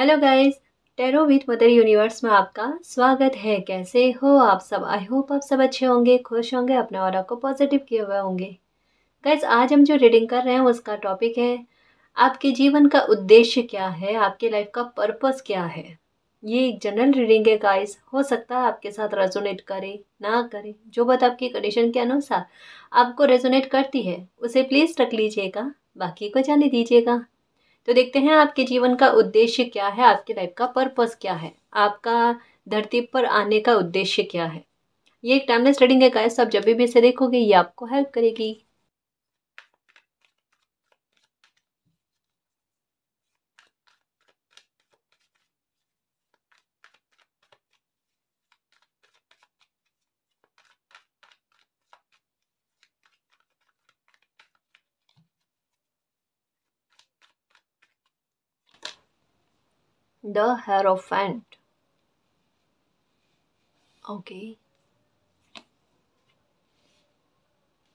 Hello guys tarot with Mother Universe में आपका स्वागत है कैसे हो आप सब आई होप आप सब अच्छे होंगे खुश होंगे अपने और को पॉजिटिव किए हुए होंगे गाइस आज हम जो रीडिंग कर रहे हैं उसका टॉपिक है आपके जीवन का उद्देश्य क्या है आपके लाइफ का पर्पस क्या है ये एक जनरल रीडिंग है गाइस हो सकता है आपके साथ रेजोनेट करे ना करे जो बात आपकी कंडीशन के अनुसार आपको रेजोनेट करती है उसे प्लीज़ रख लीजिएगा बाकी को जाने दीजिएगा तो देखते हैं आपके जीवन का उद्देश्य क्या है आपके लाइफ का पर्पस क्या है आपका धरती पर आने का उद्देश्य क्या है ये एक टाइमलेस रीडिंग है गाइस आप जब भी इसे देखोगे ये आपको हेल्प करेगी the Hierophant. Okay.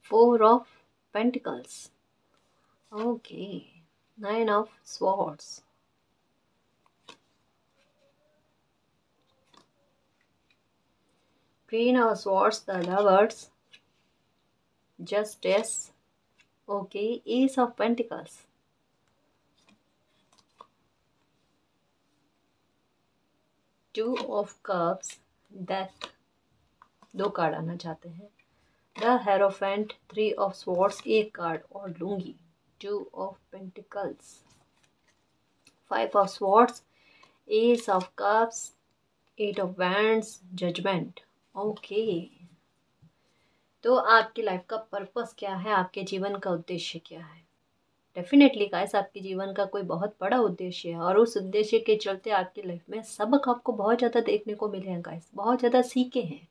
Four of Pentacles. Okay. Nine of Swords. Queen of Swords, the Lovers. Justice. Okay. Ace of Pentacles. Two of cups death दो कार्ड आना चाहते हैं the hierophant three of swords एक card और लूंगी two of pentacles five of swords ace of cups eight of wands judgement okay तो आपकी life का पर्पस क्या है आपके जीवन का उद्देश्य क्या है डेफिनेटली गाइस आपके जीवन का कोई बहुत बड़ा उद्देश्य है और उस उद्देश्य के चलते आपकी लाइफ में सबक आपको बहुत ज़्यादा देखने को मिले हैं गाइस बहुत ज़्यादा सीखे हैं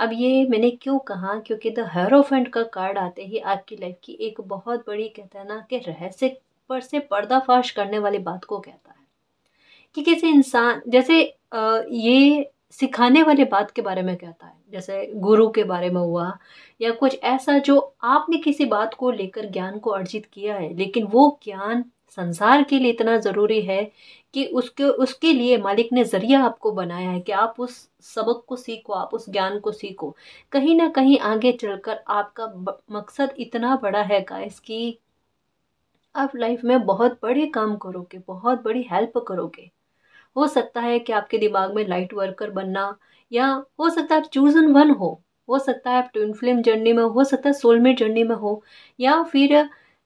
अब ये मैंने क्यों कहा क्योंकि द हेरोफेंट का कार्ड आते ही आपकी लाइफ की एक बहुत बड़ी कहते हैं ना कि रहस्य पर से पर्दाफाश करने वाली बात को कहता है कि किसी इंसान जैसे ये सिखाने वाले बात के बारे में कहता है जैसे गुरु के बारे में हुआ या कुछ ऐसा जो आपने किसी बात को लेकर ज्ञान को अर्जित किया है लेकिन वो ज्ञान संसार के लिए इतना ज़रूरी है कि उसके उसके लिए मालिक ने ज़रिया आपको बनाया है कि आप उस सबक को सीखो आप उस ज्ञान को सीखो कहीं ना कहीं आगे चलकर आपका मकसद इतना बड़ा है गाइस कि आप लाइफ में बहुत बड़े काम करोगे बहुत बड़ी हेल्प करोगे हो सकता है कि आपके दिमाग में लाइट वर्कर बनना या हो सकता है आप चूजन वन हो हो सकता है आप ट्विन फिल्म जर्नी में हो सकता है सोलमेट जर्नी में हो या फिर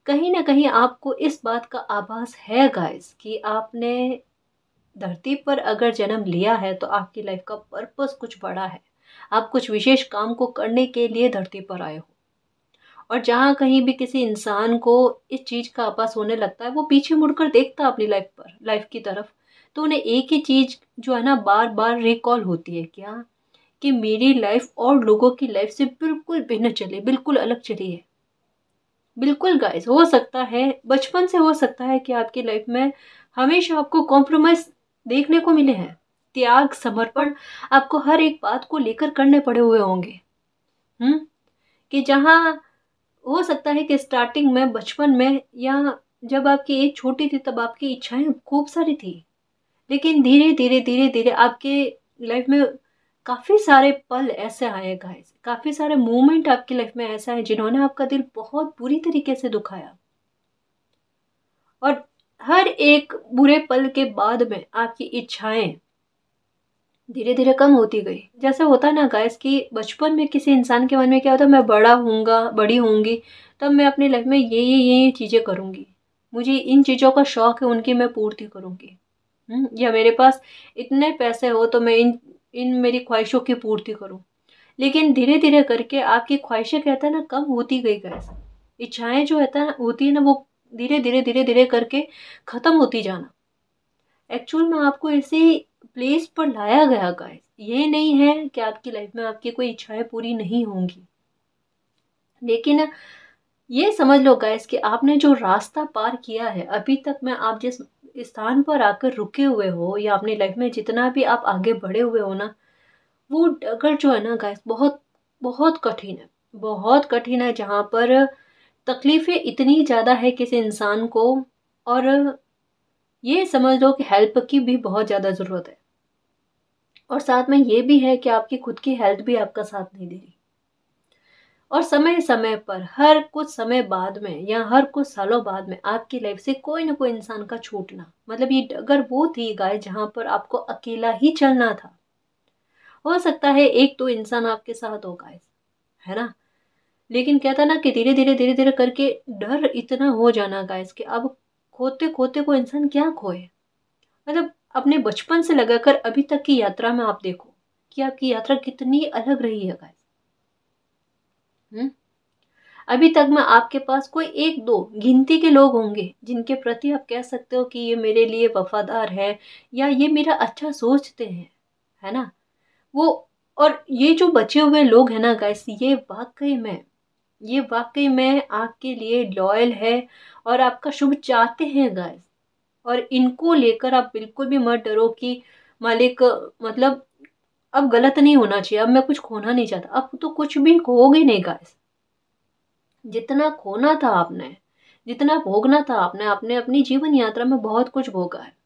कहीं ना कहीं आपको इस बात का आभास है गाइस कि आपने धरती पर अगर जन्म लिया है तो आपकी लाइफ का पर्पस कुछ बड़ा है आप कुछ विशेष काम को करने के लिए धरती पर आए हो और जहाँ कहीं भी किसी इंसान को इस चीज़ का आभास होने लगता है वो पीछे मुड़कर देखता है अपनी लाइफ पर लाइफ की तरफ तो उन्हें एक ही चीज़ जो है ना बार बार रिकॉल होती है क्या कि मेरी लाइफ और लोगों की लाइफ से बिल्कुल भिन्न चले बिल्कुल अलग चली है बिल्कुल गाइस हो सकता है बचपन से हो सकता है कि आपकी लाइफ में हमेशा आपको कॉम्प्रोमाइज़ देखने को मिले हैं त्याग समर्पण आपको हर एक बात को लेकर करने पड़े हुए होंगे हम्म कि जहाँ हो सकता है कि स्टार्टिंग में बचपन में या जब आपकी एज छोटी थी तब आपकी इच्छाएं खूब सारी थी लेकिन धीरे धीरे धीरे धीरे आपके लाइफ में काफ़ी सारे पल ऐसे आए गाइस काफ़ी सारे मोमेंट आपकी लाइफ में ऐसा है जिन्होंने आपका दिल बहुत बुरी तरीके से दुखाया और हर एक बुरे पल के बाद में आपकी इच्छाएं धीरे धीरे कम होती गई जैसे होता ना गाइस कि बचपन में किसी इंसान के मन में क्या होता मैं बड़ा होऊंगा बड़ी होंगी तब मैं अपनी लाइफ में ये ये ये चीज़ें करूँगी मुझे इन चीज़ों का शौक है उनकी मैं पूर्ति करूँगी हम्म, या मेरे पास इतने पैसे हो तो मैं इन इन मेरी ख्वाहिशों की पूर्ति करूँ लेकिन धीरे धीरे करके आपकी ख्वाहिशें कहते हैं ना कम होती गई गैस इच्छाएं जो है ना होती है ना वो धीरे धीरे धीरे धीरे करके ख़त्म होती जाना एक्चुअल में आपको ऐसी प्लेस पर लाया गया गाइस ये नहीं है कि आपकी लाइफ में आपकी कोई इच्छाएं पूरी नहीं होंगी लेकिन ये समझ लो गैस कि आपने जो रास्ता पार किया है अभी तक मैं आप जिस स्थान पर आकर रुके हुए हो या अपनी लाइफ में जितना भी आप आगे बढ़े हुए हो ना वो डगर जो है ना गैस बहुत बहुत कठिन है बहुत कठिन है जहाँ पर तकलीफ़ें इतनी ज़्यादा है किसी इंसान को और ये समझ लो कि हेल्प की भी बहुत ज़्यादा ज़रूरत है और साथ में ये भी है कि आपकी खुद की हेल्थ भी आपका साथ नहीं दे रही और समय समय पर हर कुछ समय बाद में या हर कुछ सालों बाद में आपकी लाइफ से कोई ना कोई इंसान का छूटना मतलब ये अगर वो थी गाय जहाँ पर आपको अकेला ही चलना था हो सकता है एक तो इंसान आपके साथ हो गाय है ना लेकिन कहता ना कि धीरे धीरे धीरे धीरे करके डर इतना हो जाना गाय कि अब खोते खोते को इंसान क्या खोए मतलब अपने बचपन से लगाकर अभी तक की यात्रा में आप देखो कि आपकी यात्रा कितनी अलग रही है गाय हम्म? अभी तक मैं आपके पास कोई एक दो गिनती के लोग होंगे जिनके प्रति आप कह सकते हो कि ये मेरे लिए वफादार है या ये मेरा अच्छा सोचते हैं है ना वो और ये जो बचे हुए लोग हैं ना गैस ये वाकई में ये वाकई में आपके लिए लॉयल है और आपका शुभ चाहते हैं गैस और इनको लेकर आप बिल्कुल भी मत डरो कि मालिक मतलब अब गलत नहीं होना चाहिए अब मैं कुछ खोना नहीं चाहता अब तो कुछ भी खोगे नहीं गाइस जितना खोना था आपने जितना भोगना था आपने आपने अपनी जीवन यात्रा में बहुत कुछ भोगा है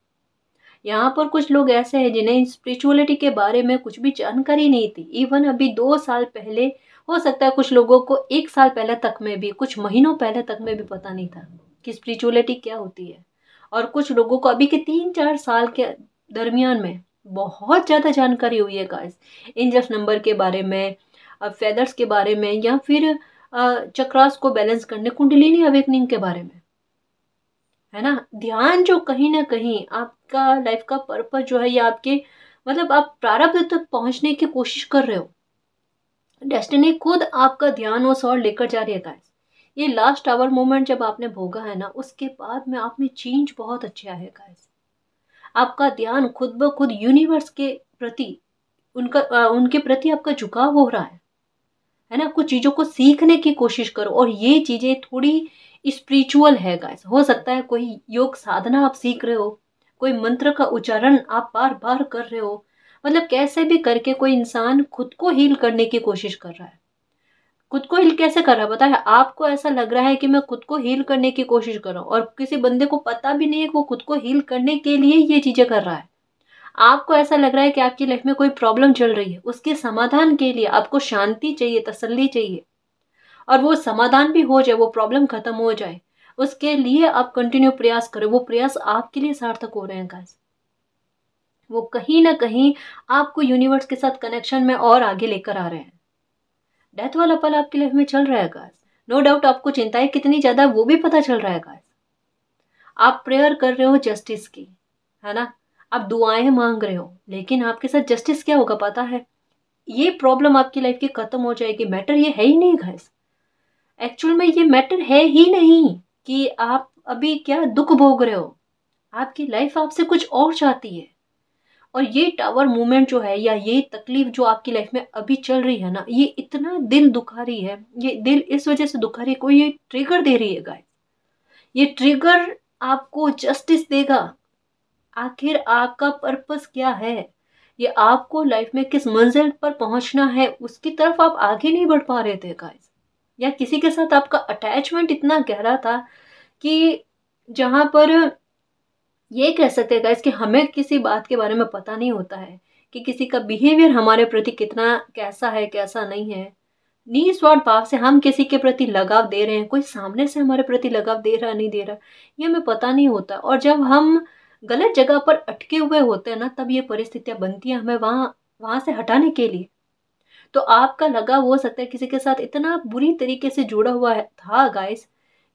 यहाँ पर कुछ लोग ऐसे हैं जिन्हें स्पिरिचुअलिटी के बारे में कुछ भी जानकारी नहीं थी इवन अभी दो साल पहले हो सकता है कुछ लोगों को एक साल पहले तक में भी कुछ महीनों पहले तक में भी पता नहीं था कि स्पिरिचुअलिटी क्या होती है और कुछ लोगों को अभी के तीन चार साल के दरमियान में बहुत ज़्यादा जानकारी हुई है गाइस एंजल्स नंबर के बारे में फेदर्स के बारे में या फिर चक्रास को बैलेंस करने कुंडलिनी अवेकनिंग के बारे में है ना ध्यान जो कहीं ना कहीं आपका लाइफ का पर्पज जो है या आपके मतलब आप प्रारब्ध तक पहुंचने की कोशिश कर रहे हो डेस्टिनी खुद आपका ध्यान और सौर लेकर जा रही है गाइस ये लास्ट आवर मोमेंट जब आपने भोगा है ना उसके बाद में आप में चेंज बहुत अच्छे आए गाइस आपका ध्यान खुद ब खुद यूनिवर्स के प्रति उनका आ, उनके प्रति आपका झुकाव हो रहा है है ना कुछ चीज़ों को सीखने की कोशिश करो और ये चीज़ें थोड़ी स्पिरिचुअल है गाइस हो सकता है कोई योग साधना आप सीख रहे हो कोई मंत्र का उच्चारण आप बार बार कर रहे हो मतलब कैसे भी करके कोई इंसान खुद को हील करने की कोशिश कर रहा है खुद को हील कैसे कर रहा है पता है आपको ऐसा लग रहा है कि मैं खुद को हील करने की कोशिश कर रहा हूँ और किसी बंदे को पता भी नहीं है कि वो खुद को हील करने के लिए ये चीज़ें कर रहा है आपको ऐसा लग रहा है कि आपकी लाइफ में कोई प्रॉब्लम चल रही है उसके समाधान के लिए आपको शांति चाहिए तसल्ली चाहिए और वो समाधान भी हो जाए वो प्रॉब्लम खत्म हो जाए उसके लिए आप कंटिन्यू प्रयास करें वो प्रयास आपके लिए सार्थक हो रहे हैं गाइस वो कहीं ना कहीं आपको यूनिवर्स के साथ कनेक्शन में और आगे लेकर आ रहे हैं डेथ वाला पल आपकी लाइफ में चल रहा है गाइस नो डाउट आपको चिंताएं कितनी ज़्यादा वो भी पता चल रहा है गाइस आप प्रेयर कर रहे हो जस्टिस की है ना आप दुआएं मांग रहे हो लेकिन आपके साथ जस्टिस क्या होगा पता है ये प्रॉब्लम आपकी लाइफ की ख़त्म हो जाएगी मैटर ये है ही नहीं गाइस एक्चुअल में ये मैटर है ही नहीं कि आप अभी क्या दुख भोग रहे हो आपकी लाइफ आपसे कुछ और चाहती है और ये टावर मूवमेंट जो है या ये तकलीफ जो आपकी लाइफ में अभी चल रही है ना ये इतना दिल दुखा रही है ये दिल इस वजह से दुखा रही है कोई ये ट्रिगर दे रही है गाय ये ट्रिगर आपको जस्टिस देगा आखिर आपका पर्पस क्या है ये आपको लाइफ में किस मंजिल पर पहुंचना है उसकी तरफ आप आगे नहीं बढ़ पा रहे थे गाइस या किसी के साथ आपका अटैचमेंट इतना गहरा था कि जहाँ पर ये कह सकते हैं गाइस कि हमें किसी बात के बारे में पता नहीं होता है कि किसी का बिहेवियर हमारे प्रति कितना कैसा है कैसा नहीं है निस्वार्थ भाव से हम किसी के प्रति लगाव दे रहे हैं कोई सामने से हमारे प्रति लगाव दे रहा नहीं दे रहा ये हमें पता नहीं होता और जब हम गलत जगह पर अटके हुए होते हैं ना तब ये परिस्थितियाँ बनती हैं हमें वहाँ वहाँ से हटाने के लिए तो आपका लगाव हो सकता है किसी के साथ इतना बुरी तरीके से जुड़ा हुआ था गाइस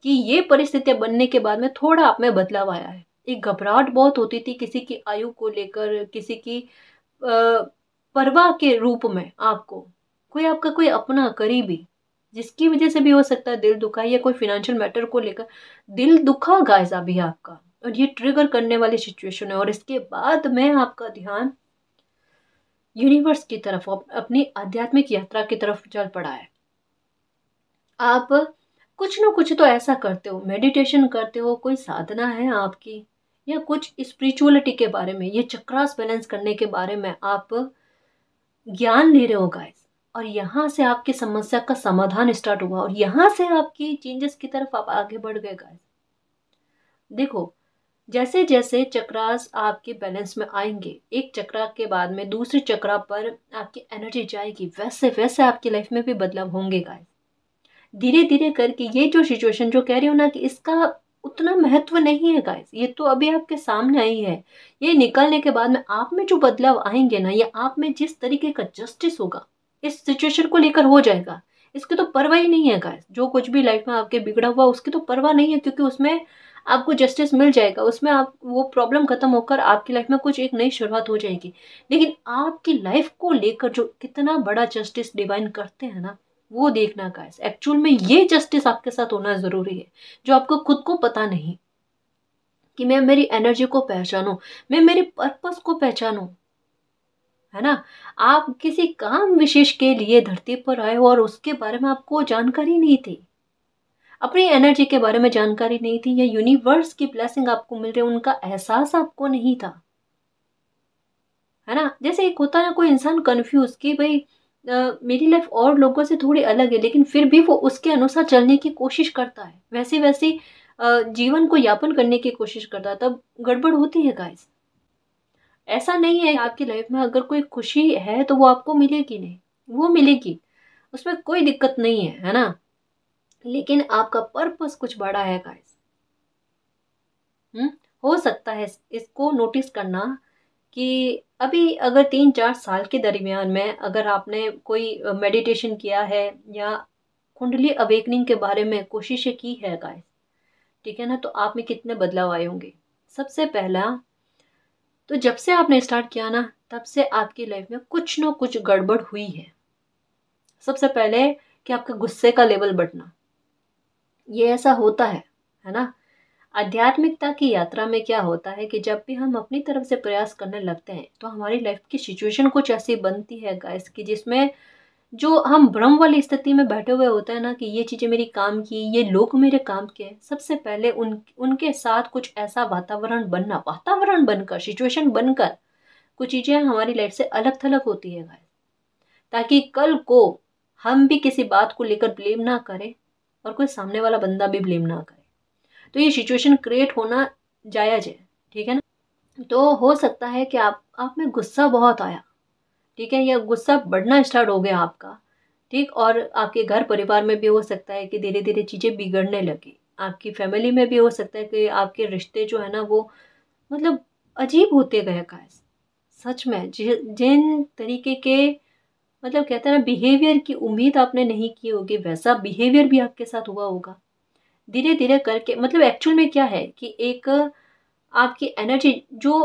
कि ये परिस्थितियाँ बनने के बाद में थोड़ा आप में बदलाव आया है एक घबराहट बहुत होती थी किसी की आयु को लेकर किसी की परवाह के रूप में आपको कोई आपका कोई अपना करीबी जिसकी वजह से भी हो सकता है दिल दुखा या कोई फिनेंशियल मैटर को लेकर दिल दुखा गाइस अभी आपका और ये ट्रिगर करने वाली सिचुएशन है और इसके बाद में आपका ध्यान यूनिवर्स की तरफ अपनी आध्यात्मिक यात्रा की तरफ चल पड़ा है आप कुछ ना कुछ तो ऐसा करते हो मेडिटेशन करते हो कोई साधना है आपकी या कुछ स्पिरिचुअलिटी के बारे में ये चक्रास बैलेंस करने के बारे में आप ज्ञान ले रहे हो गाइस और यहाँ से आपकी समस्या का समाधान स्टार्ट हुआ और यहाँ से आपकी चेंजेस की तरफ आप आगे बढ़ गए गाइस देखो जैसे जैसे चक्रास आपके बैलेंस में आएंगे एक चक्रा के बाद में दूसरे चक्रा पर आपकी एनर्जी जाएगी वैसे वैसे आपकी लाइफ में भी बदलाव होंगे गाइस धीरे धीरे करके ये जो सिचुएशन जो कह रही हो ना कि इसका उतना महत्व नहीं है गाइस ये तो अभी आपके सामने आई है ये निकलने के बाद में आप में जो बदलाव आएंगे ना ये आप में जिस तरीके का जस्टिस होगा इस सिचुएशन को लेकर हो जाएगा इसकी तो परवाह ही नहीं है गाइस जो कुछ भी लाइफ में आपके बिगड़ा हुआ उसकी तो परवाह नहीं है क्योंकि उसमें आपको जस्टिस मिल जाएगा उसमें आप वो प्रॉब्लम खत्म होकर आपकी लाइफ में कुछ एक नई शुरुआत हो जाएगी लेकिन आपकी लाइफ को लेकर जो कितना बड़ा जस्टिस डिवाइन करते हैं ना वो देखना का एक्चुअल में ये जस्टिस आपके साथ होना ज़रूरी है जो आपको खुद को पता नहीं कि मैं मेरी एनर्जी को पहचानूँ मैं मेरे पर्पस को पहचानूँ है ना आप किसी काम विशेष के लिए धरती पर आए हो और उसके बारे में आपको जानकारी नहीं थी अपनी एनर्जी के बारे में जानकारी नहीं थी या यूनिवर्स की ब्लेसिंग आपको मिल रही उनका एहसास आपको नहीं था है ना जैसे एक होता है ना कोई इंसान कंफ्यूज कि भाई मेरी लाइफ और लोगों से थोड़ी अलग है लेकिन फिर भी वो उसके अनुसार चलने की कोशिश करता है वैसे वैसे जीवन को यापन करने की कोशिश करता है तब गड़बड़ होती है गाइस ऐसा नहीं है आपकी लाइफ में अगर कोई खुशी है तो वो आपको मिलेगी नहीं वो मिलेगी उसमें कोई दिक्कत नहीं है है ना लेकिन आपका पर्पस कुछ बड़ा है गाइस हम्म? हो सकता है इसको नोटिस करना कि अभी अगर तीन चार साल के दरमियान में अगर आपने कोई मेडिटेशन किया है या कुंडली अवेकनिंग के बारे में कोशिशें की है गाइस ठीक है ना तो आप में कितने बदलाव आए होंगे सबसे पहला तो जब से आपने स्टार्ट किया ना तब से आपकी लाइफ में कुछ ना कुछ गड़बड़ हुई है सबसे पहले कि आपके गुस्से का लेवल बढ़ना ये ऐसा होता है है ना आध्यात्मिकता की यात्रा में क्या होता है कि जब भी हम अपनी तरफ से प्रयास करने लगते हैं तो हमारी लाइफ की सिचुएशन कुछ ऐसी बनती है गाइस कि जिसमें जो हम भ्रम वाली स्थिति में बैठे हुए होते हैं ना कि ये चीज़ें मेरी काम की ये लोग मेरे काम के हैं सबसे पहले उन उनके साथ कुछ ऐसा वातावरण बनना वातावरण बनकर सिचुएशन बनकर कुछ चीज़ें हमारी लाइफ से अलग थलग होती है गाइस ताकि कल को हम भी किसी बात को लेकर ब्लेम ना करें और कोई सामने वाला बंदा भी ब्लेम ना करें तो ये सिचुएशन क्रिएट होना जायज है ठीक है ना तो हो सकता है कि आप आप में गुस्सा बहुत आया ठीक है या गुस्सा बढ़ना स्टार्ट हो गया आपका ठीक और आपके घर परिवार में भी हो सकता है कि धीरे धीरे चीज़ें बिगड़ने लगी आपकी फैमिली में भी हो सकता है कि आपके रिश्ते जो है ना वो मतलब अजीब होते गए काज सच में जिन तरीके के मतलब कहते हैं ना बिहेवियर की उम्मीद आपने नहीं की होगी वैसा बिहेवियर भी आपके साथ हुआ होगा धीरे धीरे करके मतलब एक्चुअल में क्या है कि एक आपकी एनर्जी जो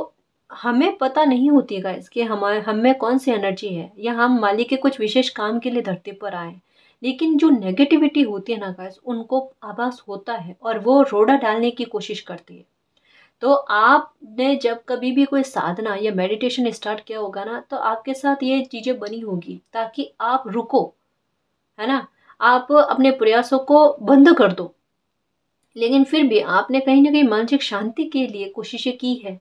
हमें पता नहीं होती है कि हमारे हमें कौन सी एनर्जी है या हम मालिक के कुछ विशेष काम के लिए धरती पर आए लेकिन जो नेगेटिविटी होती है ना गाइस उनको आभास होता है और वो रोड़ा डालने की कोशिश करती है तो आपने जब कभी भी कोई साधना या मेडिटेशन स्टार्ट किया होगा ना तो आपके साथ ये चीज़ें बनी होगी ताकि आप रुको है ना आप अपने प्रयासों को बंद कर दो लेकिन फिर भी आपने कहीं ना कहीं मानसिक शांति के लिए कोशिशें की है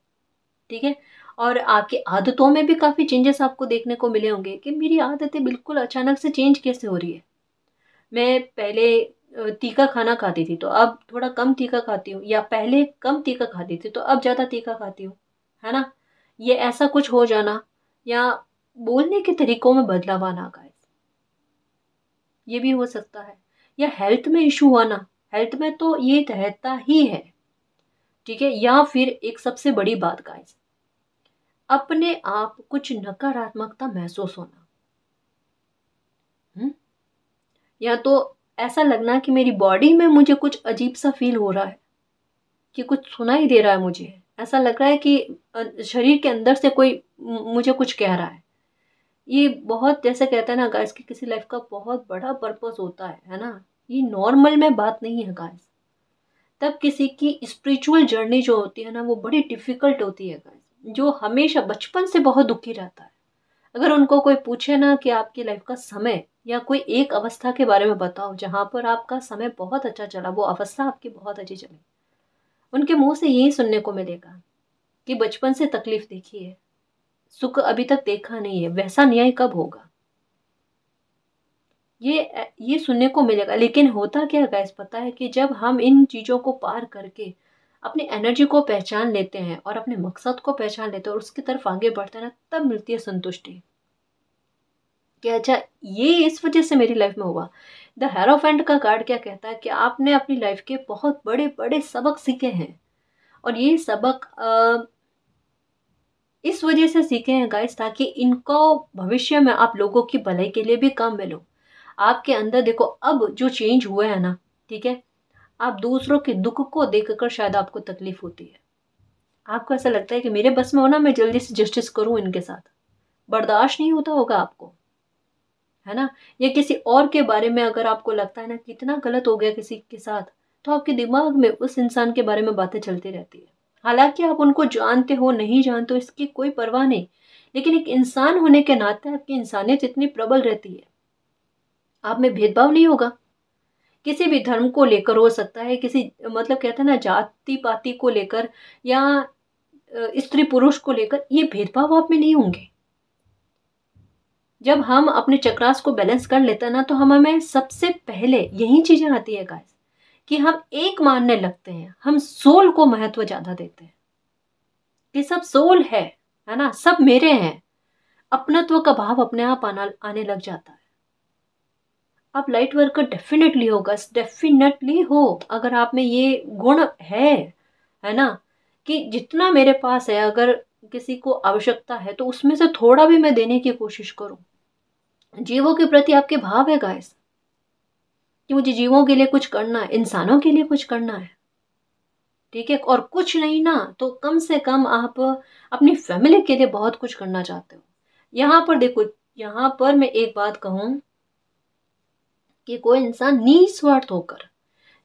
ठीक है और आपकी आदतों में भी काफ़ी चेंजेस आपको देखने को मिले होंगे कि मेरी आदतें बिल्कुल अचानक से चेंज कैसे हो रही है मैं पहले तीखा खाना खाती थी तो अब थोड़ा कम तीखा खाती हूँ या पहले कम तीखा खाती थी तो अब ज़्यादा तीखा खाती हूँ है ना ये ऐसा कुछ हो जाना या बोलने के तरीकों में बदलाव आना गाइस ये भी हो सकता है या हेल्थ में इशू आना हेल्थ में तो ये रहता ही है ठीक है या फिर एक सबसे बड़ी बात गाइस अपने आप कुछ नकारात्मकता महसूस होना हुँ? हम्म? या तो ऐसा लगना कि मेरी बॉडी में मुझे कुछ अजीब सा फील हो रहा है कि कुछ सुना ही दे रहा है मुझे ऐसा लग रहा है कि शरीर के अंदर से कोई मुझे कुछ कह रहा है ये बहुत जैसे कहते हैं ना गाइस कि किसी लाइफ का बहुत बड़ा पर्पस होता है है ना ये नॉर्मल में बात नहीं है गाइस तब किसी की स्पिरिचुअल जर्नी जो होती है ना वो बड़ी डिफ़िकल्ट होती है गाइस जो हमेशा बचपन से बहुत दुखी रहता है अगर उनको कोई पूछे ना कि आपकी लाइफ का समय या कोई एक अवस्था के बारे में बताओ जहाँ पर आपका समय बहुत अच्छा चला वो अवस्था आपकी बहुत अच्छी चली उनके मुंह से यही सुनने को मिलेगा कि बचपन से तकलीफ देखी है सुख अभी तक देखा नहीं है वैसा न्याय कब होगा ये ये सुनने को मिलेगा लेकिन होता क्या गैस पता है कि जब हम इन चीज़ों को पार करके अपनी एनर्जी को पहचान लेते हैं और अपने मकसद को पहचान लेते हैं और उसकी तरफ आगे बढ़ते हैं ना तब मिलती है संतुष्टि क्या अच्छा ये इस वजह से मेरी लाइफ में हुआ द हेरोफेंट का कार्ड क्या कहता है कि आपने अपनी लाइफ के बहुत बड़े बड़े सबक सीखे हैं और ये सबक आ, इस वजह से सीखे हैं गाइस ताकि इनको भविष्य में आप लोगों की भलाई के लिए भी काम मिलो आपके अंदर देखो अब जो चेंज हुआ है ना ठीक है आप दूसरों के दुख को देख कर शायद आपको तकलीफ होती है आपको ऐसा लगता है कि मेरे बस में हो ना मैं जल्दी से जस्टिस करूं इनके साथ बर्दाश्त नहीं होता होगा आपको है ना या किसी और के बारे में अगर आपको लगता है ना कितना गलत हो गया किसी के साथ तो आपके दिमाग में उस इंसान के बारे में बातें चलती रहती है हालांकि आप उनको जानते हो नहीं जानते हो इसकी कोई परवाह नहीं लेकिन एक इंसान होने के नाते आपकी इंसानियत इतनी प्रबल रहती है आप में भेदभाव नहीं होगा किसी भी धर्म को लेकर हो सकता है किसी मतलब कहते हैं ना जाति पाति को लेकर या स्त्री पुरुष को लेकर ये भेदभाव आप में नहीं होंगे जब हम अपने चक्रास को बैलेंस कर लेते हैं ना तो हमें सबसे पहले यही चीज़ें आती है गाइस कि हम एक मानने लगते हैं हम सोल को महत्व ज़्यादा देते हैं कि सब सोल है है ना सब मेरे हैं अपनत्व का भाव अपने आप आना आने लग जाता है आप लाइट वर्कर डेफिनेटली होगा डेफिनेटली हो अगर आप में ये गुण है है ना कि जितना मेरे पास है अगर किसी को आवश्यकता है तो उसमें से थोड़ा भी मैं देने की कोशिश करूं जीवों के प्रति आपके भाव है गाइस कि मुझे जीवों के लिए कुछ करना है इंसानों के लिए कुछ करना है ठीक है और कुछ नहीं ना तो कम से कम आप अपनी फैमिली के लिए बहुत कुछ करना चाहते हो यहाँ पर देखो यहाँ पर मैं एक बात कहूँ कि कोई इंसान निस्वार्थ होकर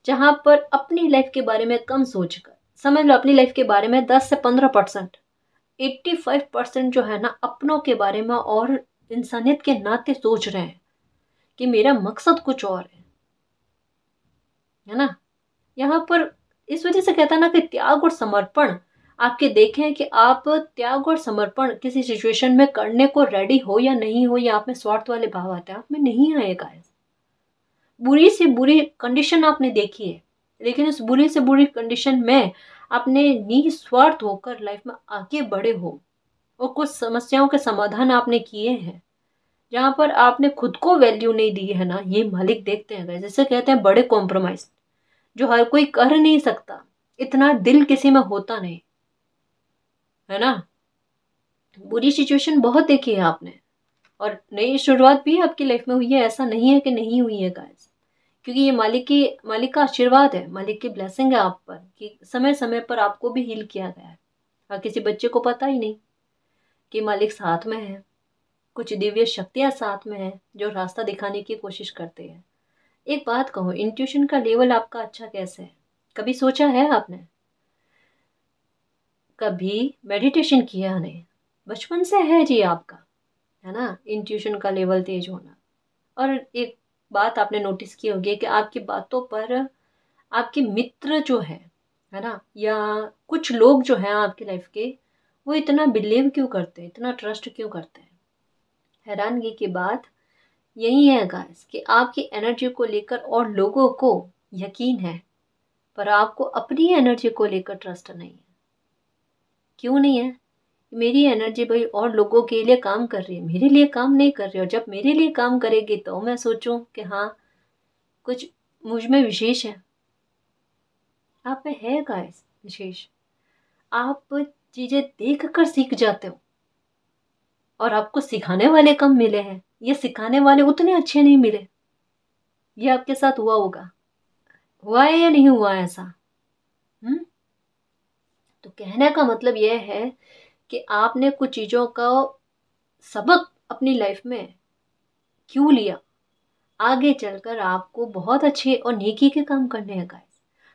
जहाँ पर अपनी लाइफ के बारे में कम सोचकर समझ लो अपनी लाइफ के बारे में दस से पंद्रह परसेंट एट्टी फाइव परसेंट जो है ना अपनों के बारे में और इंसानियत के नाते सोच रहे हैं कि मेरा मकसद कुछ और है है ना यहाँ पर इस वजह से कहता है ना कि त्याग और समर्पण आपके देखें कि आप त्याग और समर्पण किसी सिचुएशन में करने को रेडी हो या नहीं हो या आप में स्वार्थ वाले भाव आते हैं आप में नहीं आएगा ऐसा बुरी से बुरी कंडीशन आपने देखी है लेकिन उस बुरी से बुरी कंडीशन में आपने निस्वार्थ होकर लाइफ में आगे बढ़े हो और कुछ समस्याओं के समाधान आपने किए हैं जहाँ पर आपने खुद को वैल्यू नहीं दी है ना ये मालिक देखते हैं जैसे कहते हैं बड़े कॉम्प्रोमाइज जो हर कोई कर नहीं सकता इतना दिल किसी में होता नहीं है ना बुरी सिचुएशन बहुत देखी है आपने और नई शुरुआत भी आपकी लाइफ में हुई है ऐसा नहीं है कि नहीं हुई है गाइस क्योंकि ये मालिक की मालिक का आशीर्वाद है मालिक की ब्लेसिंग है आप पर कि समय समय पर आपको भी हील किया गया है और किसी बच्चे को पता ही नहीं कि मालिक साथ में है कुछ दिव्य शक्तियाँ साथ में हैं जो रास्ता दिखाने की कोशिश करते हैं एक बात कहो इंट्यूशन का लेवल आपका अच्छा कैसे है कभी सोचा है आपने कभी मेडिटेशन किया नहीं बचपन से है जी आपका है ना इंट्यूशन का लेवल तेज होना और एक बात आपने नोटिस की होगी कि आपकी बातों पर आपके मित्र जो हैं है ना या कुछ लोग जो हैं आपकी लाइफ के वो इतना बिलीव क्यों करते हैं इतना ट्रस्ट क्यों करते हैं हैरानगी की बात यही है गाइस कि आपकी एनर्जी को लेकर और लोगों को यकीन है पर आपको अपनी एनर्जी को लेकर ट्रस्ट नहीं है क्यों नहीं है मेरी एनर्जी भाई और लोगों के लिए काम कर रही है मेरे लिए काम नहीं कर रही और जब मेरे लिए काम करेगी तो मैं सोचूं कि हाँ कुछ मुझ में विशेष है आप में है गाइस विशेष आप चीज़ें देख कर सीख जाते हो और आपको सिखाने वाले कम मिले हैं ये सिखाने वाले उतने अच्छे नहीं मिले ये आपके साथ हुआ होगा हुआ है या नहीं हुआ ऐसा हम्म तो कहने का मतलब यह है कि आपने कुछ चीज़ों का सबक अपनी लाइफ में क्यों लिया आगे चलकर आपको बहुत अच्छे और नेकी के काम करने हैं गाइस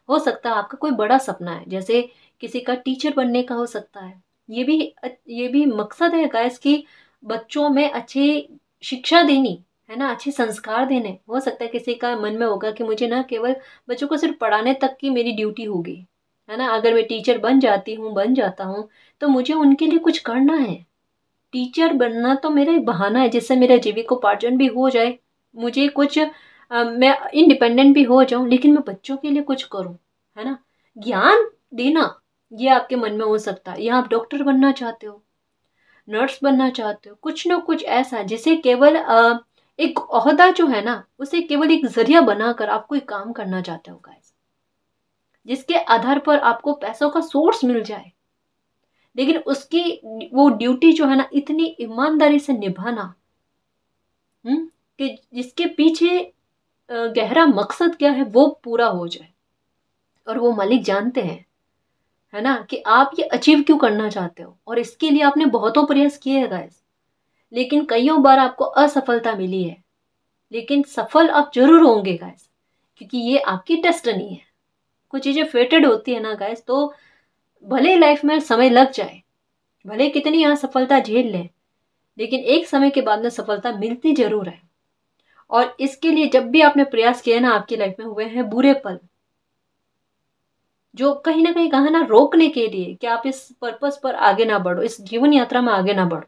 हो सकता है आपका कोई बड़ा सपना है जैसे किसी का टीचर बनने का हो सकता है ये भी ये भी मकसद है गाइस कि बच्चों में अच्छी शिक्षा देनी है ना अच्छे संस्कार देने हो सकता है किसी का मन में होगा कि मुझे ना केवल बच्चों को सिर्फ पढ़ाने तक की मेरी ड्यूटी होगी है ना अगर मैं टीचर बन जाती हूँ बन जाता हूँ तो मुझे उनके लिए कुछ करना है टीचर बनना तो मेरा एक बहाना है जिससे मेरा जीविकोपार्जन भी हो जाए मुझे कुछ आ, मैं इंडिपेंडेंट भी हो जाऊँ लेकिन मैं बच्चों के लिए कुछ करूँ है ना ज्ञान देना ये आपके मन में हो सकता है या आप डॉक्टर बनना चाहते हो नर्स बनना चाहते हो कुछ ना कुछ ऐसा जिसे केवल एक अहदा जो है ना उसे केवल एक जरिया बनाकर आप कोई काम करना चाहते हो गाइस जिसके आधार पर आपको पैसों का सोर्स मिल जाए लेकिन उसकी वो ड्यूटी जो है ना इतनी ईमानदारी से निभाना हुँ? हम्म, कि जिसके पीछे गहरा मकसद क्या है वो पूरा हो जाए और वो मालिक जानते हैं है ना कि आप ये अचीव क्यों करना चाहते हो और इसके लिए आपने बहुतों प्रयास किए हैं गाइस लेकिन कईयों बार आपको असफलता मिली है लेकिन सफल आप जरूर होंगे गाइस क्योंकि ये आपकी डेस्टनी है कुछ चीज़ें फेटेड होती है ना गाइस तो भले लाइफ में समय लग जाए भले कितनी सफलता झेल लें लेकिन एक समय के बाद में सफलता मिलती जरूर है और इसके लिए जब भी आपने प्रयास किया ना आपकी लाइफ में हुए हैं बुरे पल जो कहीं ना कहीं कहा ना रोकने के लिए कि आप इस पर्पस पर आगे ना बढ़ो इस जीवन यात्रा में आगे ना बढ़ो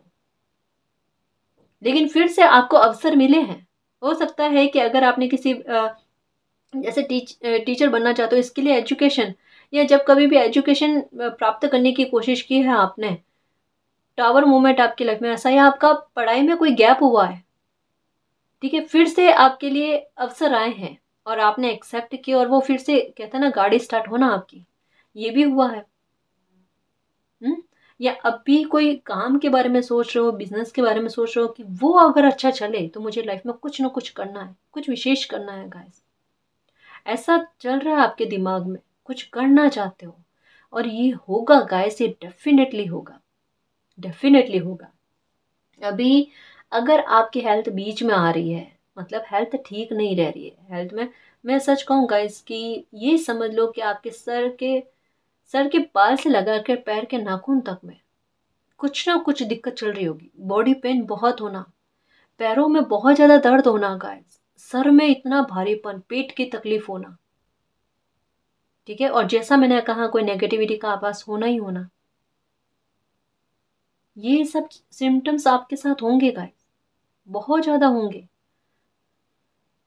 लेकिन फिर से आपको अवसर मिले हैं हो सकता है कि अगर आपने किसी आ, जैसे टीच टीचर बनना चाहते हो इसके लिए एजुकेशन या जब कभी भी एजुकेशन प्राप्त करने की कोशिश की है आपने टावर मोमेंट आपकी लाइफ में ऐसा या आपका पढ़ाई में कोई गैप हुआ है ठीक है फिर से आपके लिए अवसर आए हैं और आपने एक्सेप्ट किया और वो फिर से कहते हैं ना गाड़ी स्टार्ट होना आपकी ये भी हुआ है हुँ? हम्म, या अब भी कोई काम के बारे में सोच रहे हो बिजनेस के बारे में सोच रहे हो कि वो अगर अच्छा चले तो मुझे लाइफ में कुछ ना कुछ करना है कुछ विशेष करना है गाइस ऐसा चल रहा है आपके दिमाग में कुछ करना चाहते हो और ये होगा गाइस ये डेफिनेटली होगा डेफिनेटली होगा अभी अगर आपकी हेल्थ बीच में आ रही है मतलब हेल्थ ठीक नहीं रह रही है हेल्थ में मैं सच कहूँ गाइस कि ये समझ लो कि आपके सर के सर के पाल से लगा कर पैर के नाखून तक में कुछ ना कुछ दिक्कत चल रही होगी बॉडी पेन बहुत होना पैरों में बहुत ज़्यादा दर्द होना गाइस सर में इतना भारीपन पेट की तकलीफ होना ठीक है और जैसा मैंने कहा कोई नेगेटिविटी का आभास होना ही होना ये सब सिम्टम्स आपके साथ होंगे गाइस बहुत ज़्यादा होंगे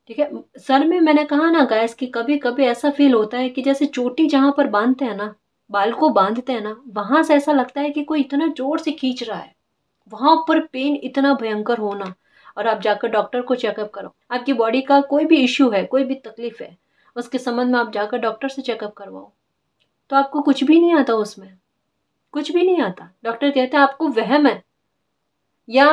ठीक है सर में मैंने कहा ना गाइस कि कभी कभी ऐसा फील होता है कि जैसे चोटी जहां पर बांधते हैं ना बाल को बांधते हैं ना वहां से ऐसा लगता है कि कोई इतना जोर से खींच रहा है वहां पर पेन इतना भयंकर होना और आप जाकर डॉक्टर को चेकअप करो आपकी बॉडी का कोई भी इश्यू है कोई भी तकलीफ है उसके संबंध में आप जाकर डॉक्टर से चेकअप करवाओ तो आपको कुछ भी नहीं आता उसमें कुछ भी नहीं आता डॉक्टर कहते हैं आपको वहम है या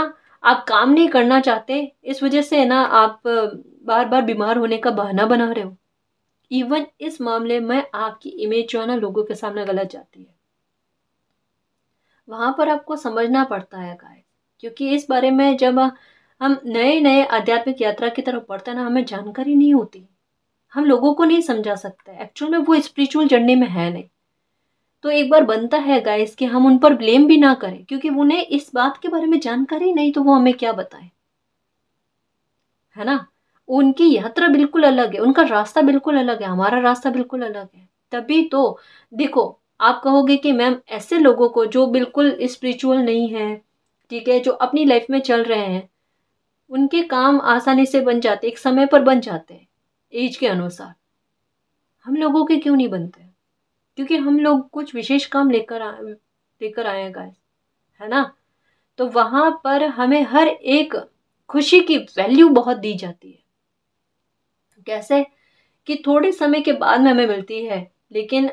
आप काम नहीं करना चाहते इस वजह से है ना आप बार बार बीमार होने का बहाना बना रहे हो इवन इस मामले में आपकी इमेज जो है ना लोगों के सामने गलत जाती है वहां पर आपको समझना पड़ता है गाय क्योंकि इस बारे में जब हम नए नए आध्यात्मिक यात्रा की तरफ बढ़ते हैं ना हमें जानकारी नहीं होती हम लोगों को नहीं समझा सकते एक्चुअल में वो स्पिरिचुअल जर्नी में है नहीं तो एक बार बनता है गाइस कि हम उन पर ब्लेम भी ना करें क्योंकि उन्हें इस बात के बारे में जानकारी नहीं तो वो हमें क्या बताए है ना उनकी यात्रा बिल्कुल अलग है उनका रास्ता बिल्कुल अलग है हमारा रास्ता बिल्कुल अलग है तभी तो देखो आप कहोगे कि मैम ऐसे लोगों को जो बिल्कुल स्पिरिचुअल नहीं है ठीक है जो अपनी लाइफ में चल रहे हैं उनके काम आसानी से बन जाते एक समय पर बन जाते हैं एज के अनुसार हम लोगों के क्यों नहीं बनते क्योंकि हम लोग कुछ विशेष काम लेकर आए लेकर आए गए है ना तो वहाँ पर हमें हर एक खुशी की वैल्यू बहुत दी जाती है कैसे कि थोड़े समय के बाद में हमें मिलती है लेकिन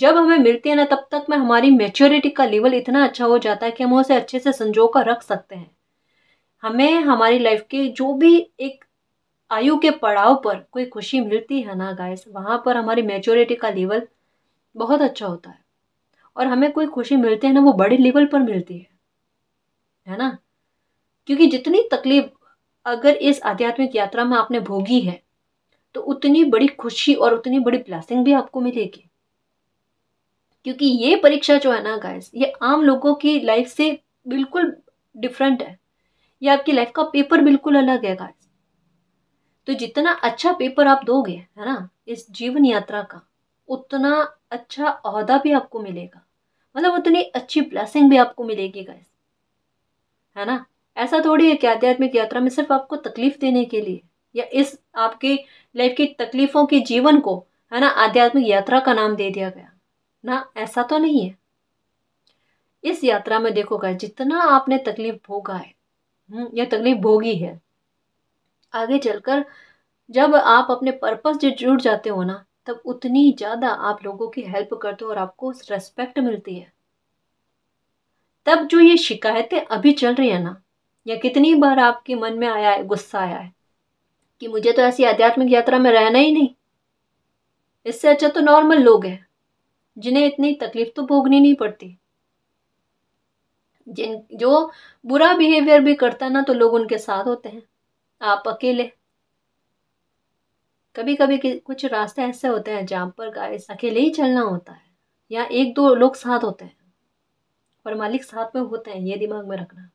जब हमें मिलती है ना तब तक में हमारी मेच्योरिटी का लेवल इतना अच्छा हो जाता है कि हम उसे अच्छे से संजो कर रख सकते हैं हमें हमारी लाइफ के जो भी एक आयु के पड़ाव पर कोई खुशी मिलती है ना गाइस वहाँ पर हमारी मेचोरिटी का लेवल बहुत अच्छा होता है और हमें कोई खुशी मिलती है ना वो बड़े लेवल पर मिलती है है ना क्योंकि जितनी तकलीफ अगर इस आध्यात्मिक यात्रा में आपने भोगी है तो उतनी बड़ी खुशी और उतनी बड़ी ब्लैसिंग भी आपको मिलेगी क्योंकि ये परीक्षा जो है ना गाइस ये आम लोगों की लाइफ से बिल्कुल डिफरेंट है या आपकी लाइफ का पेपर बिल्कुल अलग है गाइस तो जितना अच्छा पेपर आप दोगे है ना इस जीवन यात्रा का उतना अच्छा अहदा भी आपको मिलेगा मतलब उतनी अच्छी ब्लेसिंग भी आपको मिलेगी गाइस है ना ऐसा थोड़ी है कि आध्यात्मिक यात्रा में सिर्फ आपको तकलीफ देने के लिए या इस आपके लाइफ की तकलीफों के जीवन को है ना आध्यात्मिक यात्रा का नाम दे दिया गया ना ऐसा तो नहीं है इस यात्रा में देखोगा जितना आपने तकलीफ भोगा है हम्म, यह तकलीफ भोगी है आगे चलकर जब आप अपने पर्पस से जुड़ जाते हो ना तब उतनी ज़्यादा आप लोगों की हेल्प करते हो और आपको रेस्पेक्ट मिलती है तब जो ये शिकायतें अभी चल रही है ना या कितनी बार आपके मन में आया है गुस्सा आया है कि मुझे तो ऐसी आध्यात्मिक यात्रा में रहना ही नहीं इससे अच्छा तो नॉर्मल लोग हैं जिन्हें इतनी तकलीफ तो भोगनी नहीं पड़ती जिन जो बुरा बिहेवियर भी करता है ना तो लोग उनके साथ होते हैं आप अकेले कभी कभी कुछ रास्ते ऐसे होते हैं जहाँ पर गाइस अकेले ही चलना होता है या एक दो लोग साथ होते हैं पर मालिक साथ में होते हैं ये दिमाग में रखना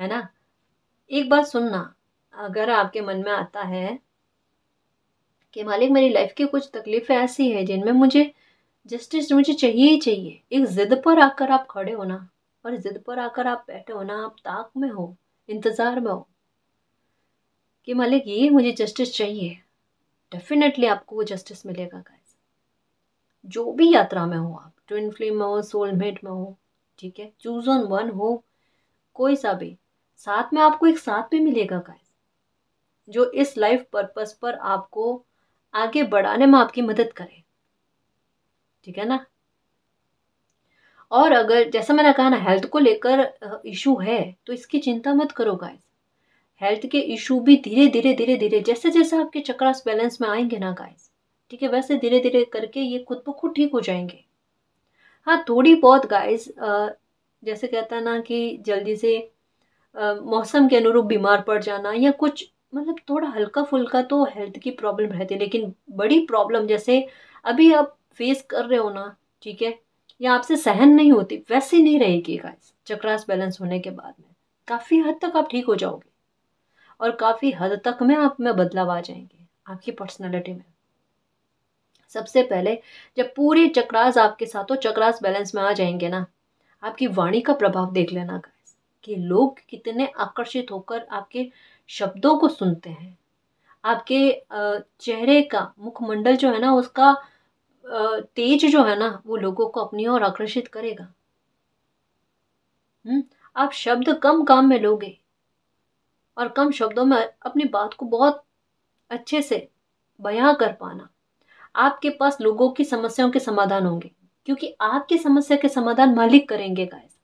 है ना एक बात सुनना अगर आपके मन में आता है कि मालिक मेरी लाइफ की कुछ तकलीफें ऐसी हैं जिनमें मुझे जस्टिस मुझे चाहिए ही चाहिए एक जिद पर आकर आप खड़े होना और ज़िद पर आकर आप बैठे हो ना आप ताक में हो इंतज़ार में हो कि मालिक ये मुझे जस्टिस चाहिए डेफिनेटली आपको वो जस्टिस मिलेगा गाइस जो भी यात्रा में हो आप ट्विन फ्लेम में हो सोलमेट में हो ठीक है चूज ऑन वन हो कोई सा भी साथ में आपको एक साथ भी मिलेगा गाइस जो इस लाइफ पर्पस पर आपको आगे बढ़ाने में आपकी मदद करे ठीक है ना और अगर जैसा मैंने कहा ना हेल्थ को लेकर इशू है तो इसकी चिंता मत करो गाइस हेल्थ के इशू भी धीरे धीरे धीरे धीरे जैसे जैसे आपके चक्रास बैलेंस में आएंगे ना गाइस ठीक है वैसे धीरे धीरे करके ये खुद ब खुद ठीक हो जाएंगे हाँ थोड़ी बहुत गाइस जैसे कहता है ना कि जल्दी से मौसम के अनुरूप बीमार पड़ जाना या कुछ मतलब थोड़ा हल्का फुल्का तो हेल्थ की प्रॉब्लम रहती है लेकिन बड़ी प्रॉब्लम जैसे अभी आप फेस कर रहे हो ना ठीक है या आपसे सहन नहीं होती वैसी नहीं रहेगी गाइस चक्रास बैलेंस होने के बाद में काफ़ी हद तक आप ठीक हो जाओगे और काफ़ी हद तक में आप में बदलाव आ जाएंगे आपकी पर्सनैलिटी में सबसे पहले जब पूरे चक्रास आपके साथ हो चक्रास बैलेंस में आ जाएंगे ना आपकी वाणी का प्रभाव देख लेना गाइस कि लोग कितने आकर्षित होकर आपके शब्दों को सुनते हैं आपके चेहरे का मुखमंडल जो है ना उसका तेज जो है ना वो लोगों को अपनी ओर आकर्षित करेगा हुँ? हम्म, आप शब्द कम काम में लोगे और कम शब्दों में अपनी बात को बहुत अच्छे से बयां कर पाना आपके पास लोगों की समस्याओं के समाधान होंगे क्योंकि आपकी समस्या के समाधान मालिक करेंगे गाइस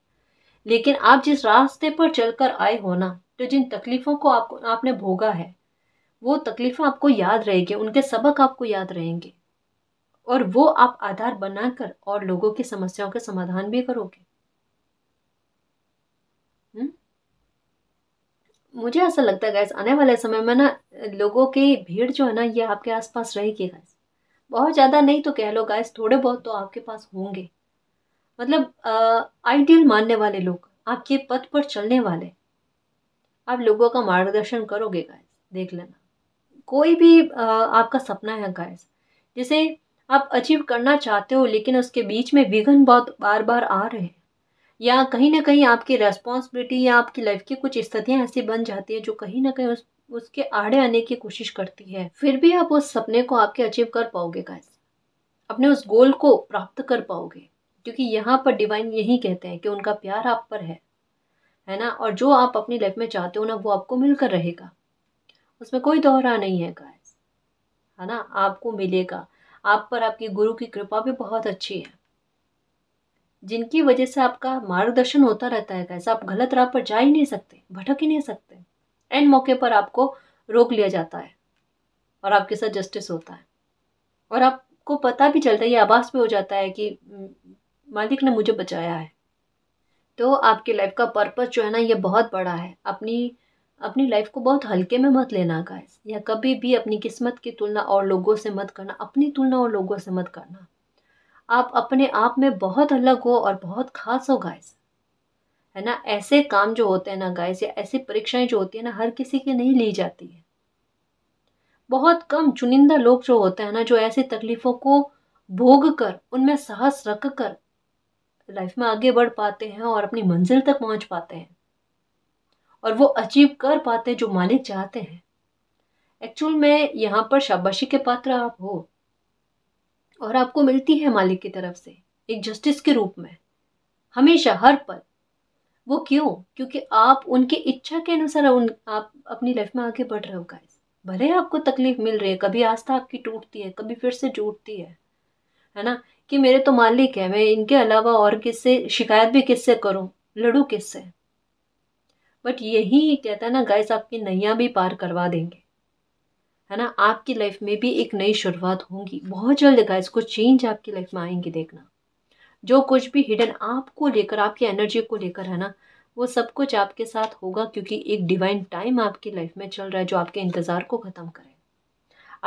लेकिन आप जिस रास्ते पर चलकर आए हो ना तो जिन तकलीफों को आपको आपने भोगा है वो तकलीफें आपको याद रहेगी उनके सबक आपको याद रहेंगे और वो आप आधार बनाकर और लोगों की समस्याओं के समाधान भी करोगे हम्म? मुझे ऐसा लगता है गैस आने वाले समय में ना लोगों की भीड़ जो है ना ये आपके आसपास रहेगी गैस बहुत ज़्यादा नहीं तो कह लो गैस थोड़े बहुत तो आपके पास होंगे मतलब आइडियल मानने वाले लोग आपके पथ पर चलने वाले आप लोगों का मार्गदर्शन करोगे गैस देख लेना कोई भी आ, आपका सपना है गैस जैसे आप अचीव करना चाहते हो लेकिन उसके बीच में विघन बहुत बार बार आ रहे हैं या कहीं ना कहीं आपकी रेस्पॉन्सिबिलिटी या आपकी लाइफ की कुछ स्थितियाँ ऐसी बन जाती है जो कहीं ना कहीं उस उसके आड़े आने की कोशिश करती है फिर भी आप उस सपने को आपके अचीव कर पाओगे गाइस अपने उस गोल को प्राप्त कर पाओगे क्योंकि यहाँ पर डिवाइन यही कहते हैं कि उनका प्यार आप पर है है ना और जो आप अपनी लाइफ में चाहते हो ना वो आपको मिलकर रहेगा उसमें कोई दोहरा नहीं है गाइस है ना आपको मिलेगा आप पर आपके गुरु की कृपा भी बहुत अच्छी है जिनकी वजह से आपका मार्गदर्शन होता रहता है कैसा आप गलत राह पर जा ही नहीं सकते भटक ही नहीं सकते एंड मौके पर आपको रोक लिया जाता है और आपके साथ जस्टिस होता है और आपको पता भी चलता है ये आभास भी हो जाता है कि मालिक ने मुझे बचाया है तो आपकी लाइफ का पर्पज़ जो है ना ये बहुत बड़ा है अपनी अपनी लाइफ को बहुत हल्के में मत लेना गाइस या कभी भी अपनी किस्मत की तुलना और लोगों से मत करना अपनी तुलना और लोगों से मत करना आप अपने आप में बहुत अलग हो और बहुत खास हो गाइस है ना ऐसे काम जो होते हैं ना गाइस या ऐसी परीक्षाएं जो होती है ना हर किसी की नहीं ली जाती है बहुत कम चुनिंदा लोग जो होते हैं ना जो ऐसी तकलीफ़ों को भोग कर उनमें साहस रख कर लाइफ में आगे बढ़ पाते हैं और अपनी मंजिल तक पहुंच पाते हैं और वो अचीव कर पाते हैं जो मालिक चाहते हैं एक्चुअल में यहाँ पर शाबाशी के पात्र आप हो और आपको मिलती है मालिक की तरफ से एक जस्टिस के रूप में हमेशा हर पल वो क्यों क्योंकि आप उनकी इच्छा के अनुसार उन आप अपनी लाइफ में आगे बढ़ रहे हो गाइस भले आपको तकलीफ मिल रही है कभी आस्था आपकी टूटती है कभी फिर से जूटती है है ना कि मेरे तो मालिक है मैं इनके अलावा और किससे शिकायत भी किससे करूं लड़ू किससे बट यही कहता है ना गाइस आपकी नैया भी पार करवा देंगे है ना आपकी लाइफ में भी एक नई शुरुआत होगी बहुत जल्द गाइस कुछ चेंज आपकी लाइफ में आएंगे देखना जो कुछ भी हिडन आपको लेकर आपकी एनर्जी को लेकर है ना वो सब कुछ आपके साथ होगा क्योंकि एक डिवाइन टाइम आपकी लाइफ में चल रहा है जो आपके इंतज़ार को ख़त्म करे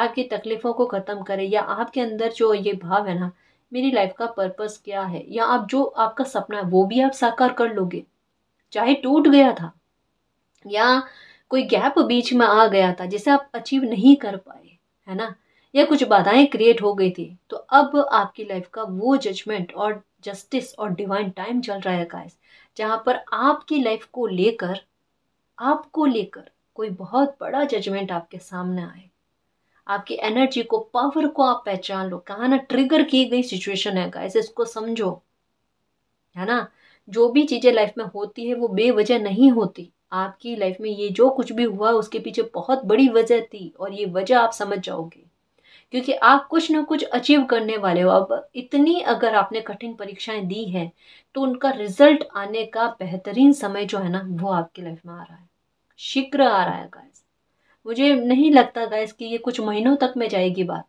आपकी तकलीफ़ों को ख़त्म करे या आपके अंदर जो ये भाव है ना मेरी लाइफ का पर्पस क्या है या आप जो आपका सपना है वो भी आप साकार कर लोगे चाहे टूट गया था या कोई गैप बीच में आ गया था जिसे आप अचीव नहीं कर पाए है ना या कुछ बाधाएं क्रिएट हो गई थी तो अब आपकी लाइफ का वो जजमेंट और जस्टिस और डिवाइन टाइम चल रहा है गाइस जहाँ पर आपकी लाइफ को लेकर आपको लेकर कोई बहुत बड़ा जजमेंट आपके सामने आए आपकी एनर्जी को पावर को आप पहचान लो कहा ना ट्रिगर की गई सिचुएशन है गाइस इसको समझो है ना जो भी चीज़ें लाइफ में होती है वो बेवजह नहीं होती आपकी लाइफ में ये जो कुछ भी हुआ उसके पीछे बहुत बड़ी वजह थी और ये वजह आप समझ जाओगे क्योंकि आप कुछ ना कुछ अचीव करने वाले हो अब इतनी अगर आपने कठिन परीक्षाएं दी हैं तो उनका रिजल्ट आने का बेहतरीन समय जो है ना वो आपकी लाइफ में आ रहा है शीघ्र आ रहा है गाइस मुझे नहीं लगता गाइस कि ये कुछ महीनों तक में जाएगी बात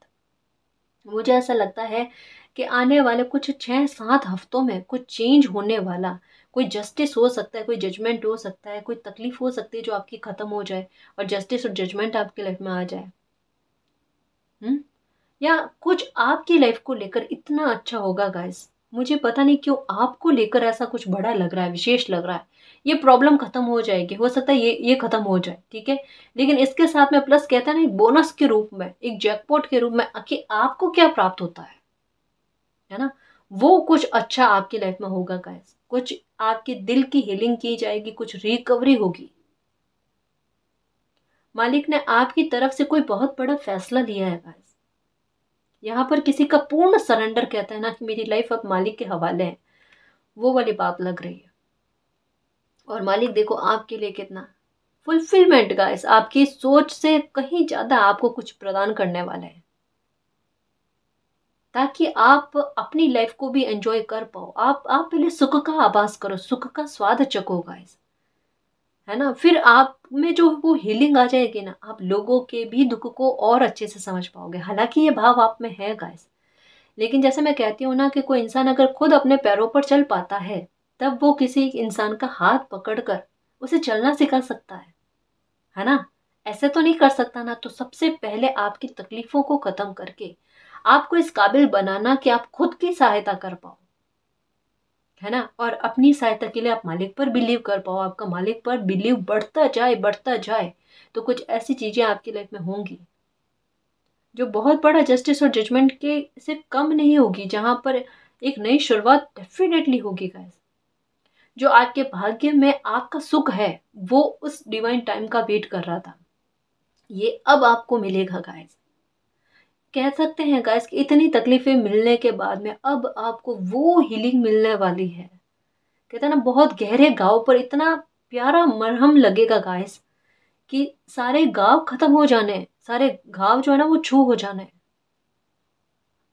मुझे ऐसा लगता है कि आने वाले कुछ छः सात हफ्तों में कुछ चेंज होने वाला कोई जस्टिस हो सकता है कोई जजमेंट हो सकता है कोई तकलीफ हो सकती है जो आपकी ख़त्म हो जाए और जस्टिस और जजमेंट आपकी लाइफ में आ जाए हुँ? हम्म? या कुछ आपकी लाइफ को लेकर इतना अच्छा होगा गाइस मुझे पता नहीं क्यों आपको लेकर ऐसा कुछ बड़ा लग रहा है विशेष लग रहा है ये प्रॉब्लम खत्म हो जाएगी हो सकता है ये ये खत्म हो जाए ठीक है लेकिन इसके साथ में प्लस कहता है ना एक बोनस के रूप में एक जैकपॉट के रूप में कि आपको क्या प्राप्त होता है है ना वो कुछ अच्छा आपकी लाइफ में होगा गाइस कुछ आपके दिल की हीलिंग की जाएगी कुछ रिकवरी होगी मालिक ने आपकी तरफ से कोई बहुत बड़ा फैसला लिया है गाइस यहाँ पर किसी का पूर्ण सरेंडर कहता है ना कि मेरी लाइफ अब मालिक के हवाले है वो वाली बात लग रही है और मालिक देखो आपके लिए कितना फुलफिलमेंट गाइस आपकी सोच से कहीं ज़्यादा आपको कुछ प्रदान करने वाला है ताकि आप अपनी लाइफ को भी एंजॉय कर पाओ आप आप पहले सुख का आभास करो सुख का स्वाद चखो गाइस है ना फिर आप में जो वो हीलिंग आ जाएगी ना आप लोगों के भी दुख को और अच्छे से समझ पाओगे हालांकि ये भाव आप में है गाइस लेकिन जैसे मैं कहती हूँ ना कि कोई इंसान अगर खुद अपने पैरों पर चल पाता है तब वो किसी इंसान का हाथ पकड़ कर उसे चलना सिखा सकता है है ना ऐसे तो नहीं कर सकता ना तो सबसे पहले आपकी तकलीफ़ों को ख़त्म करके आपको इस काबिल बनाना कि आप खुद की सहायता कर पाओ है ना और अपनी सहायता के लिए आप मालिक पर बिलीव कर पाओ आपका मालिक पर बिलीव बढ़ता जाए बढ़ता जाए तो कुछ ऐसी चीज़ें आपकी लाइफ में होंगी जो बहुत बड़ा जस्टिस और जजमेंट के से कम नहीं होगी जहां पर एक नई शुरुआत डेफिनेटली होगी गैस जो आपके भाग्य में आपका सुख है वो उस डिवाइन टाइम का वेट कर रहा था ये अब आपको मिलेगा गाइस कह सकते हैं गाइस कि इतनी तकलीफ़ें मिलने के बाद में अब आपको वो हीलिंग मिलने वाली है कहते हैं ना बहुत गहरे गाँव पर इतना प्यारा मरहम लगेगा गाइस कि सारे गाँव ख़त्म हो जाने सारे गाँव जो है ना वो छू हो जाने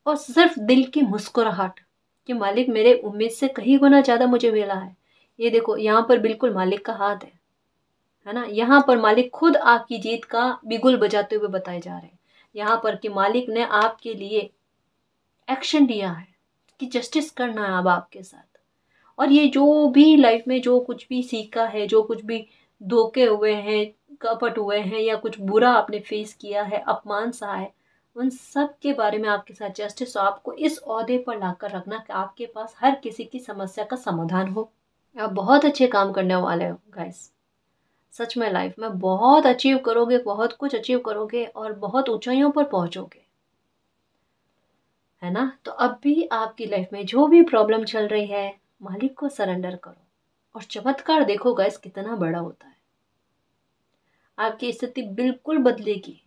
और सिर्फ दिल की मुस्कुराहट कि मालिक मेरे उम्मीद से कहीं गुना ज़्यादा मुझे मिला है ये देखो यहाँ पर बिल्कुल मालिक का हाथ है है ना यहाँ पर मालिक खुद आपकी जीत का बिगुल बजाते हुए बताए जा रहे हैं यहाँ पर कि मालिक ने आपके लिए एक्शन लिया है कि जस्टिस करना है अब आपके साथ और ये जो भी लाइफ में जो कुछ भी सीखा है जो कुछ भी धोखे हुए हैं कपट हुए हैं या कुछ बुरा आपने फेस किया है अपमान सहा है उन सब के बारे में आपके साथ जस्टिस हो आपको इस अहदे पर लाकर रखना कि आपके पास हर किसी की समस्या का समाधान हो आप बहुत अच्छे काम करने वाले हो गाइस सच में लाइफ में बहुत अचीव करोगे बहुत कुछ अचीव करोगे और बहुत ऊंचाइयों पर पहुंचोगे है ना तो अब भी आपकी लाइफ में जो भी प्रॉब्लम चल रही है मालिक को सरेंडर करो और चमत्कार देखो गैस कितना बड़ा होता है आपकी स्थिति बिल्कुल बदलेगी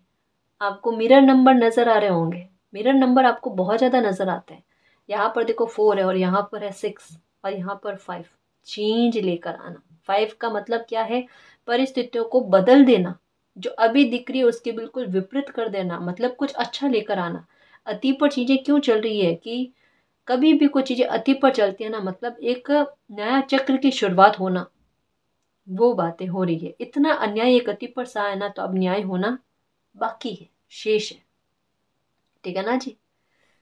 आपको मिरर नंबर नज़र आ रहे होंगे मिरर नंबर आपको बहुत ज़्यादा नज़र आते हैं यहाँ पर देखो फोर है और यहाँ पर है सिक्स और यहाँ पर फाइव चेंज लेकर आना फाइव का मतलब क्या है परिस्थितियों को बदल देना जो अभी दिख रही है उसके बिल्कुल विपरीत कर देना मतलब कुछ अच्छा लेकर आना अति पर चीज़ें क्यों चल रही है कि कभी भी कोई चीज़ें अति पर चलती है ना मतलब एक नया चक्र की शुरुआत होना वो बातें हो रही है इतना अन्याय एक अति पर सा है ना तो अब न्याय होना बाकी है शेष है ठीक है ना जी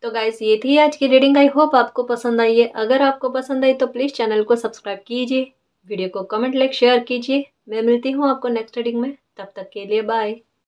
तो गाइस ये थी आज की रीडिंग आई होप आपको पसंद आई है अगर आपको पसंद आई तो प्लीज़ चैनल को सब्सक्राइब कीजिए वीडियो को कमेंट लाइक शेयर कीजिए मैं मिलती हूँ आपको नेक्स्ट रीडिंग में तब तक के लिए बाय